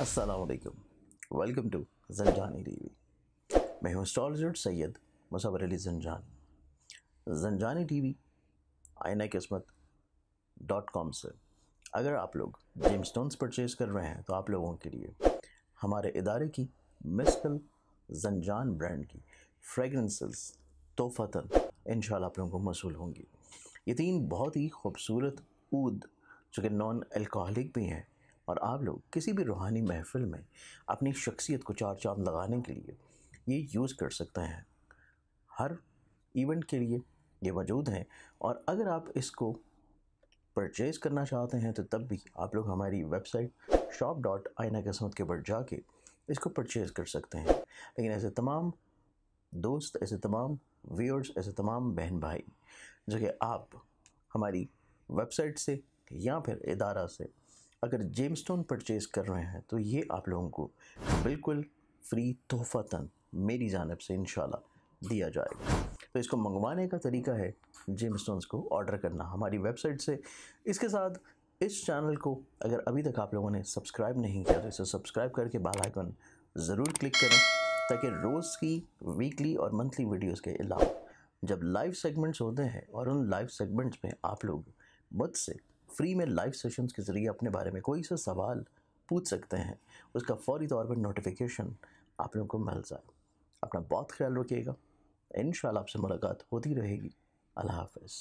असलकम welcome to T TV मैं हूं astrologer Syed Musawar Ali Janjani T TV Aaina Kismat dot com से अगर आप लोग जेम स्टोन्स परचेज़ कर रहे हैं तो आप लोगों के लिए हमारे इदारे की मिस्कल जनजान ब्रांड की फ्रेगरेंसेस तोहफ़ता इन आप लोगों को मसूल होंगी ये तीन बहुत ही खूबसूरत ऊद जो कि नॉन अल्कोहलिक भी हैं और आप लोग किसी भी रूहानी महफिल में अपनी शख्सियत को चार चांद लगाने के लिए ये यूज़ कर सकते हैं हर इवेंट के लिए ये मौजूद हैं और अगर आप इसको परचेज़ करना चाहते हैं तो तब भी आप लोग हमारी वेबसाइट शॉप डॉट आइना कस्मत के बढ़ जाके इसको परचेज़ कर सकते हैं लेकिन ऐसे तमाम दोस्त ऐसे तमाम व्यूअर्स ऐसे तमाम बहन भाई जो कि आप हमारी वेबसाइट से या फिर इदारा से अगर जेम स्टोन परचेज़ कर रहे हैं तो ये आप लोगों को बिल्कुल फ्री तोहफ़ातन मेरी जानब से इन दिया जाएगा तो इसको मंगवाने का तरीका है जेम स्टोन को ऑर्डर करना हमारी वेबसाइट से इसके साथ इस चैनल को अगर अभी तक आप लोगों ने सब्सक्राइब नहीं किया तो इसे सब्सक्राइब करके बेल आइकन ज़रूर क्लिक करें ताकि रोज़ की वीकली और मंथली वीडियोस के अलावा जब लाइव सेगमेंट्स होते हैं और उन लाइव सेगमेंट्स में आप लोग मुझसे फ्री में लाइव सेशंस के ज़रिए अपने बारे में कोई से सवाल पूछ सकते हैं उसका फौरी तौर पर नोटिफिकेशन आप लोगों को मिल जाए अपना बहुत ख्याल रखिएगा इन आपसे मुलाकात होती रहेगी अल्लाह हाफ